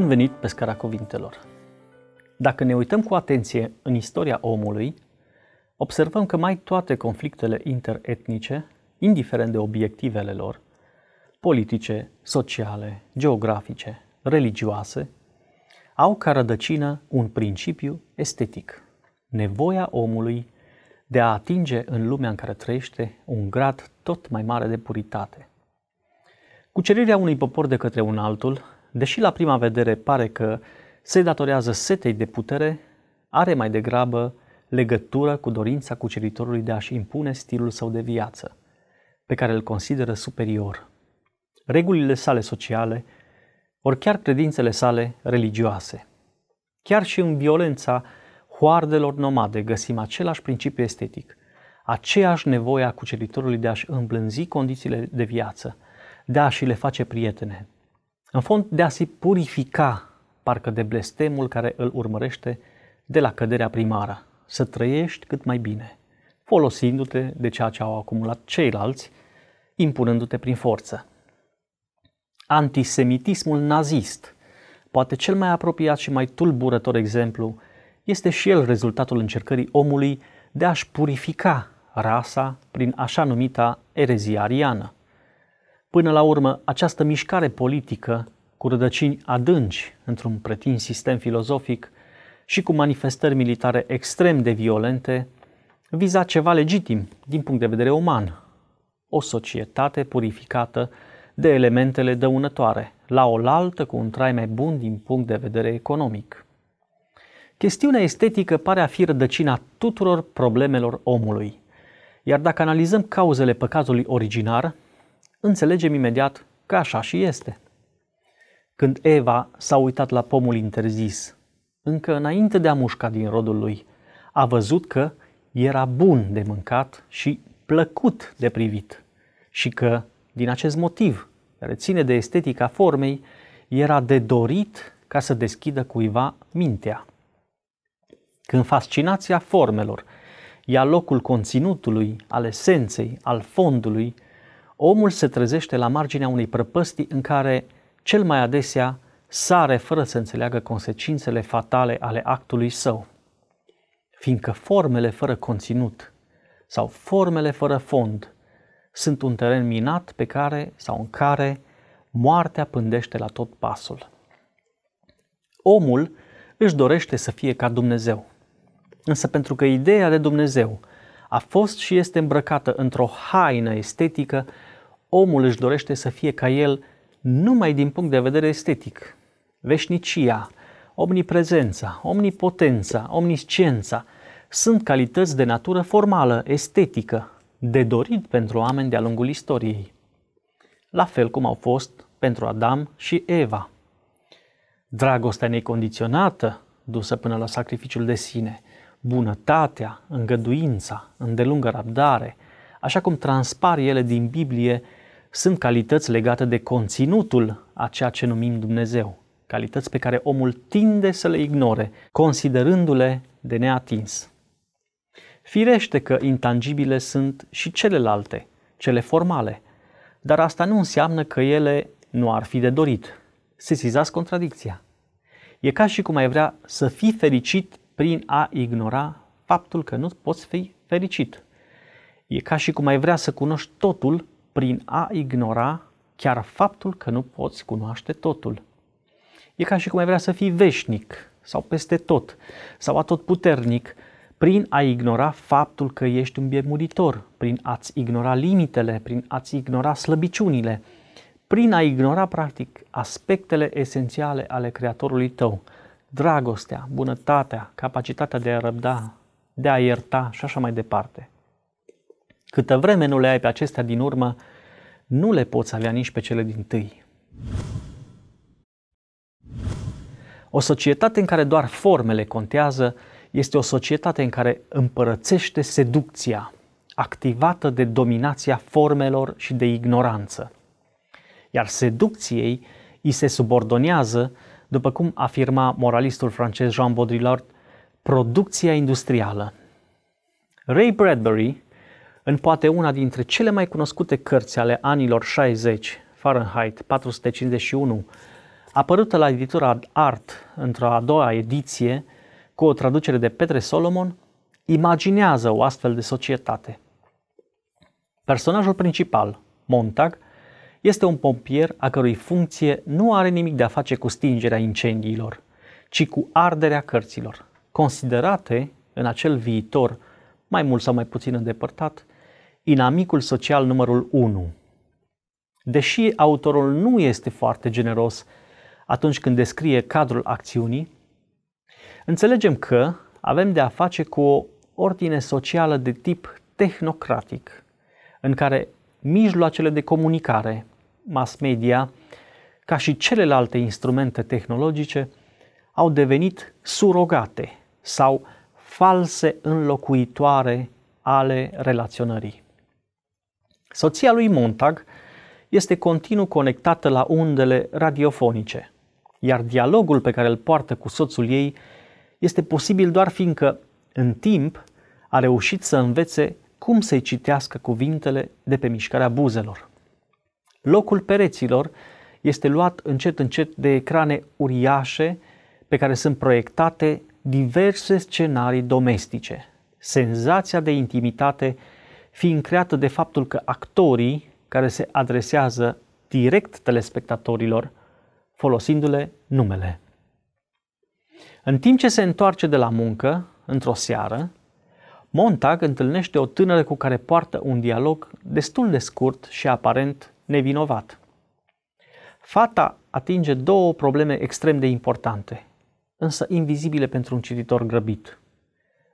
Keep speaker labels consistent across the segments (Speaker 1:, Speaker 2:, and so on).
Speaker 1: Bun venit pe scara cuvintelor! Dacă ne uităm cu atenție în istoria omului, observăm că mai toate conflictele interetnice, indiferent de obiectivele lor, politice, sociale, geografice, religioase, au ca rădăcină un principiu estetic, nevoia omului de a atinge în lumea în care trăiește un grad tot mai mare de puritate. Cucerirea unui popor de către un altul deși la prima vedere pare că se datorează setei de putere, are mai degrabă legătură cu dorința cuceritorului de a-și impune stilul său de viață, pe care îl consideră superior. Regulile sale sociale, ori chiar credințele sale religioase. Chiar și în violența hoardelor nomade găsim același principiu estetic, aceeași nevoie a cuceritorului de a-și îmblânzi condițiile de viață, de a-și le face prietene, în fond, de a se purifica parcă de blestemul care îl urmărește de la căderea primară, să trăiești cât mai bine, folosindu-te de ceea ce au acumulat ceilalți, impunându-te prin forță. Antisemitismul nazist, poate cel mai apropiat și mai tulburător exemplu, este și el rezultatul încercării omului de a-și purifica rasa prin așa numita erezia ariană. Până la urmă, această mișcare politică, cu rădăcini adânci într-un pretins sistem filozofic și cu manifestări militare extrem de violente, viza ceva legitim din punct de vedere uman, o societate purificată de elementele dăunătoare, la oaltă cu un trai mai bun din punct de vedere economic. Chestiunea estetică pare a fi rădăcina tuturor problemelor omului, iar dacă analizăm cauzele păcatului originar, înțelegem imediat că așa și este. Când Eva s-a uitat la pomul interzis, încă înainte de a mușca din rodul lui, a văzut că era bun de mâncat și plăcut de privit și că, din acest motiv, care ține de estetica formei, era de dorit ca să deschidă cuiva mintea. Când fascinația formelor ia locul conținutului, al esenței, al fondului, omul se trezește la marginea unei prăpăstii în care cel mai adesea sare fără să înțeleagă consecințele fatale ale actului său. Fiindcă formele fără conținut sau formele fără fond sunt un teren minat pe care sau în care moartea pândește la tot pasul. Omul își dorește să fie ca Dumnezeu. Însă pentru că ideea de Dumnezeu a fost și este îmbrăcată într-o haină estetică omul își dorește să fie ca el numai din punct de vedere estetic. Veșnicia, omniprezența, omnipotența, omnisciența sunt calități de natură formală, estetică, de dorit pentru oameni de-a lungul istoriei. La fel cum au fost pentru Adam și Eva. Dragostea necondiționată, dusă până la sacrificiul de sine, bunătatea, îngăduința, îndelungă răbdare, așa cum transpar ele din Biblie, sunt calități legate de conținutul a ceea ce numim Dumnezeu, calități pe care omul tinde să le ignore, considerându-le de neatins. Firește că intangibile sunt și celelalte, cele formale, dar asta nu înseamnă că ele nu ar fi de dorit. Sesizați contradicția. E ca și cum ai vrea să fii fericit prin a ignora faptul că nu poți fi fericit. E ca și cum ai vrea să cunoști totul prin a ignora chiar faptul că nu poți cunoaște totul. E ca și cum ai vrea să fii veșnic sau peste tot sau atotputernic prin a ignora faptul că ești un biemuritor, prin a-ți ignora limitele, prin a-ți ignora slăbiciunile, prin a ignora practic aspectele esențiale ale Creatorului tău, dragostea, bunătatea, capacitatea de a răbda, de a ierta și așa mai departe. Câtă vreme nu le ai pe acestea din urmă, nu le poți avea nici pe cele din tâi. O societate în care doar formele contează este o societate în care împărățește seducția, activată de dominația formelor și de ignoranță. Iar seducției îi se subordonează, după cum afirma moralistul francez Jean Baudrillard, producția industrială. Ray Bradbury, în poate una dintre cele mai cunoscute cărți ale anilor 60, Fahrenheit 451, apărută la editura Art într-o a doua ediție, cu o traducere de Petre Solomon, imaginează o astfel de societate. Personajul principal, Montag, este un pompier a cărui funcție nu are nimic de a face cu stingerea incendiilor, ci cu arderea cărților, considerate, în acel viitor, mai mult sau mai puțin îndepărtat, inamicul social numărul 1. Deși autorul nu este foarte generos atunci când descrie cadrul acțiunii, înțelegem că avem de a face cu o ordine socială de tip tehnocratic, în care mijloacele de comunicare, mass media, ca și celelalte instrumente tehnologice, au devenit surogate sau false înlocuitoare ale relaționării. Soția lui Montag este continuu conectată la undele radiofonice, iar dialogul pe care îl poartă cu soțul ei este posibil doar fiindcă, în timp, a reușit să învețe cum să-i citească cuvintele de pe mișcarea buzelor. Locul pereților este luat încet încet de ecrane uriașe pe care sunt proiectate diverse scenarii domestice. Senzația de intimitate fiind creată de faptul că actorii care se adresează direct telespectatorilor, folosindu-le numele. În timp ce se întoarce de la muncă, într-o seară, Montag întâlnește o tânără cu care poartă un dialog destul de scurt și aparent nevinovat. Fata atinge două probleme extrem de importante, însă invizibile pentru un cititor grăbit.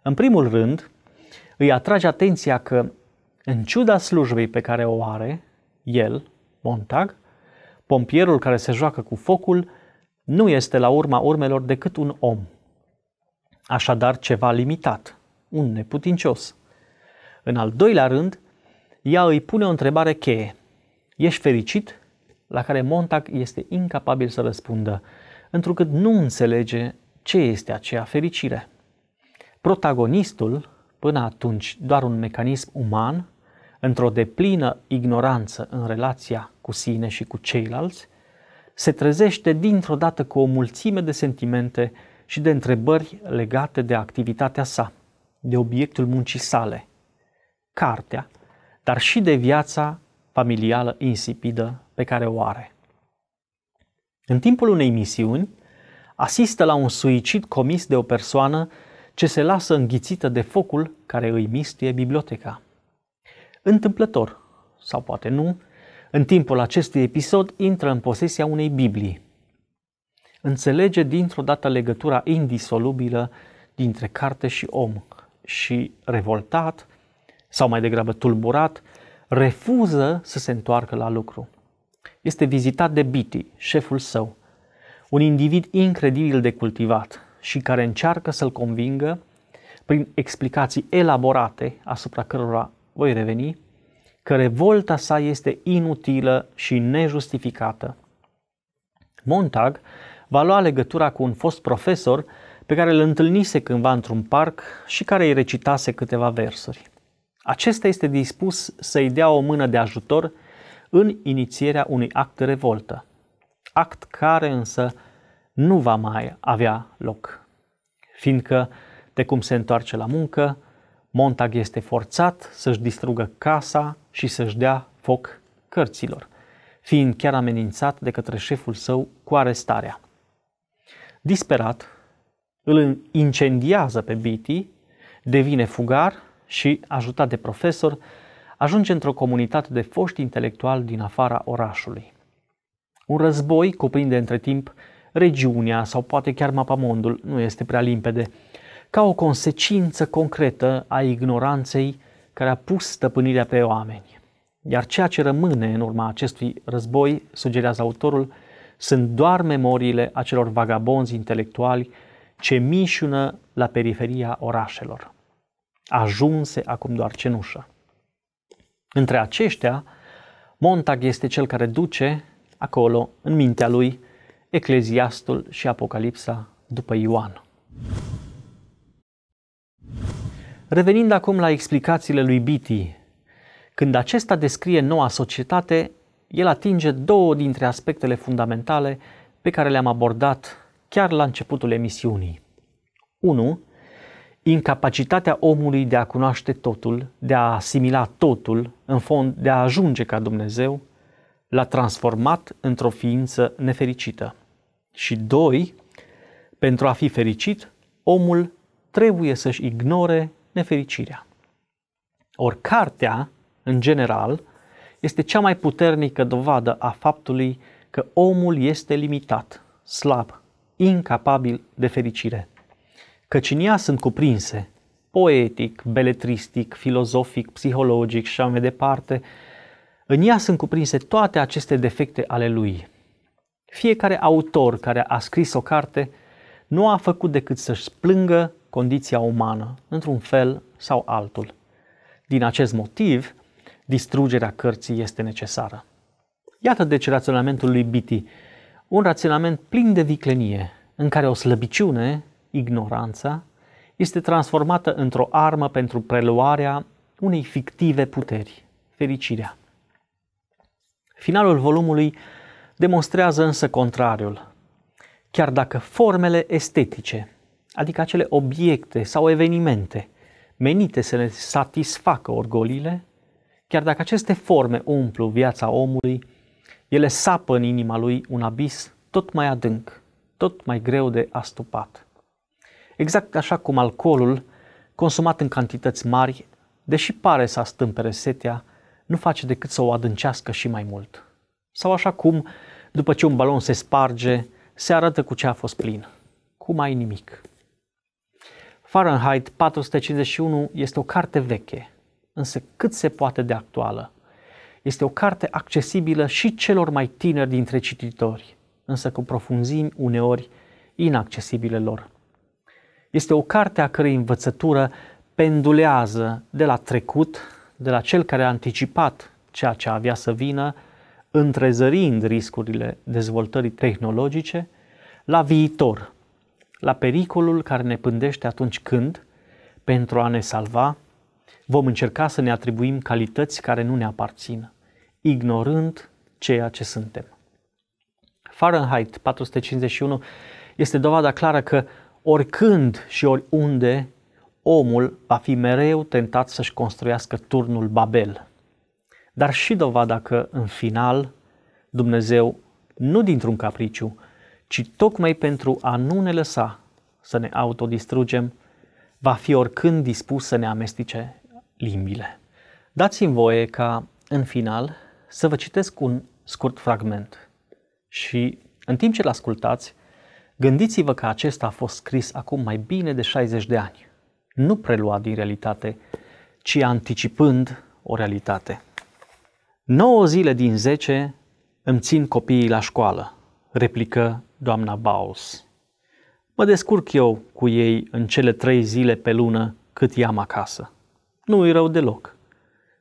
Speaker 1: În primul rând, îi atrage atenția că în ciuda slujbei pe care o are, el, Montag, pompierul care se joacă cu focul, nu este la urma urmelor decât un om. Așadar, ceva limitat, un neputincios. În al doilea rând, ea îi pune o întrebare cheie. Ești fericit? La care Montag este incapabil să răspundă, întrucât nu înțelege ce este aceea fericire. Protagonistul, până atunci doar un mecanism uman, într-o deplină ignoranță în relația cu sine și cu ceilalți, se trezește dintr-o dată cu o mulțime de sentimente și de întrebări legate de activitatea sa, de obiectul muncii sale, cartea, dar și de viața familială insipidă pe care o are. În timpul unei misiuni, asistă la un suicid comis de o persoană ce se lasă înghițită de focul care îi mistuie biblioteca. Întâmplător, sau poate nu, în timpul acestui episod intră în posesia unei Biblii. Înțelege dintr-o dată legătura indisolubilă dintre carte și om și, revoltat, sau mai degrabă tulburat, refuză să se întoarcă la lucru. Este vizitat de Biti, șeful său, un individ incredibil de cultivat și care încearcă să-l convingă prin explicații elaborate asupra cărora voi reveni, că revolta sa este inutilă și nejustificată. Montag va lua legătura cu un fost profesor pe care îl întâlnise cândva într-un parc și care îi recitase câteva versuri. Acesta este dispus să-i dea o mână de ajutor în inițierea unui act de revoltă, act care însă nu va mai avea loc, fiindcă, de cum se întoarce la muncă, Montag este forțat să-și distrugă casa și să-și dea foc cărților, fiind chiar amenințat de către șeful său cu arestarea. Disperat, îl incendiază pe Beatty, devine fugar și, ajutat de profesor, ajunge într-o comunitate de foști intelectuali din afara orașului. Un război cuprinde între timp regiunea sau poate chiar mapamondul, nu este prea limpede, ca o consecință concretă a ignoranței care a pus stăpânirea pe oameni. Iar ceea ce rămâne în urma acestui război, sugerează autorul, sunt doar memoriile acelor vagabonzi intelectuali ce mișună la periferia orașelor, ajunse acum doar cenușă. Între aceștia, Montag este cel care duce, acolo, în mintea lui, Ecleziastul și Apocalipsa după Ioan. Revenind acum la explicațiile lui Beatty, când acesta descrie noua societate, el atinge două dintre aspectele fundamentale pe care le-am abordat chiar la începutul emisiunii. 1. Incapacitatea omului de a cunoaște totul, de a asimila totul, în fond de a ajunge ca Dumnezeu, l-a transformat într-o ființă nefericită. Și 2. Pentru a fi fericit, omul trebuie să-și ignore nefericirea. Ori cartea, în general, este cea mai puternică dovadă a faptului că omul este limitat, slab, incapabil de fericire. Căci în ea sunt cuprinse, poetic, beletristic, filozofic, psihologic și așa mai departe, în ea sunt cuprinse toate aceste defecte ale lui. Fiecare autor care a scris o carte nu a făcut decât să-și plângă condiția umană, într-un fel sau altul. Din acest motiv, distrugerea cărții este necesară. Iată deci raționamentul lui Biti, un raționament plin de viclenie, în care o slăbiciune, ignoranța, este transformată într-o armă pentru preluarea unei fictive puteri, fericirea. Finalul volumului demonstrează însă contrariul. Chiar dacă formele estetice adică acele obiecte sau evenimente menite să ne satisfacă orgolile, chiar dacă aceste forme umplu viața omului, ele sapă în inima lui un abis tot mai adânc, tot mai greu de astupat. Exact așa cum alcoolul, consumat în cantități mari, deși pare să astâmpere setea, nu face decât să o adâncească și mai mult. Sau așa cum, după ce un balon se sparge, se arată cu ce a fost plin, cu mai nimic. Fahrenheit 451 este o carte veche, însă cât se poate de actuală. Este o carte accesibilă și celor mai tineri dintre cititori, însă cu profunzimi uneori inaccesibile lor. Este o carte a cărei învățătură pendulează de la trecut, de la cel care a anticipat ceea ce avea să vină, întrezărind riscurile dezvoltării tehnologice, la viitor, la pericolul care ne pândește atunci când, pentru a ne salva, vom încerca să ne atribuim calități care nu ne aparțin, ignorând ceea ce suntem. Fahrenheit 451 este dovada clară că oricând și oriunde omul va fi mereu tentat să-și construiască turnul Babel. Dar și dovada că, în final, Dumnezeu, nu dintr-un capriciu, ci tocmai pentru a nu ne lăsa să ne autodistrugem, va fi oricând dispus să ne amestice limbile. Dați-mi voie ca, în final, să vă citesc un scurt fragment și, în timp ce îl ascultați, gândiți-vă că acesta a fost scris acum mai bine de 60 de ani, nu preluat din realitate, ci anticipând o realitate. 9 zile din 10 îmi țin copiii la școală, replică doamna Baus. Mă descurc eu cu ei în cele trei zile pe lună cât i-am acasă. Nu-i rău deloc.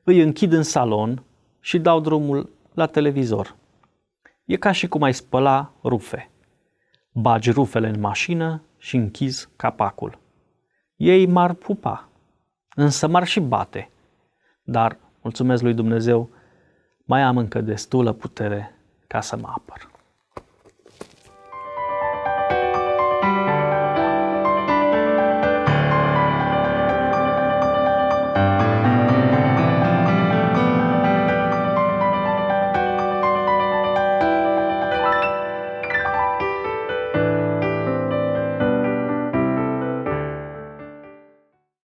Speaker 1: Îi închid în salon și dau drumul la televizor. E ca și cum ai spăla rufe. Bagi rufele în mașină și închizi capacul. Ei m-ar pupa, însă m-ar și bate. Dar, mulțumesc lui Dumnezeu, mai am încă destulă putere ca să mă apăr.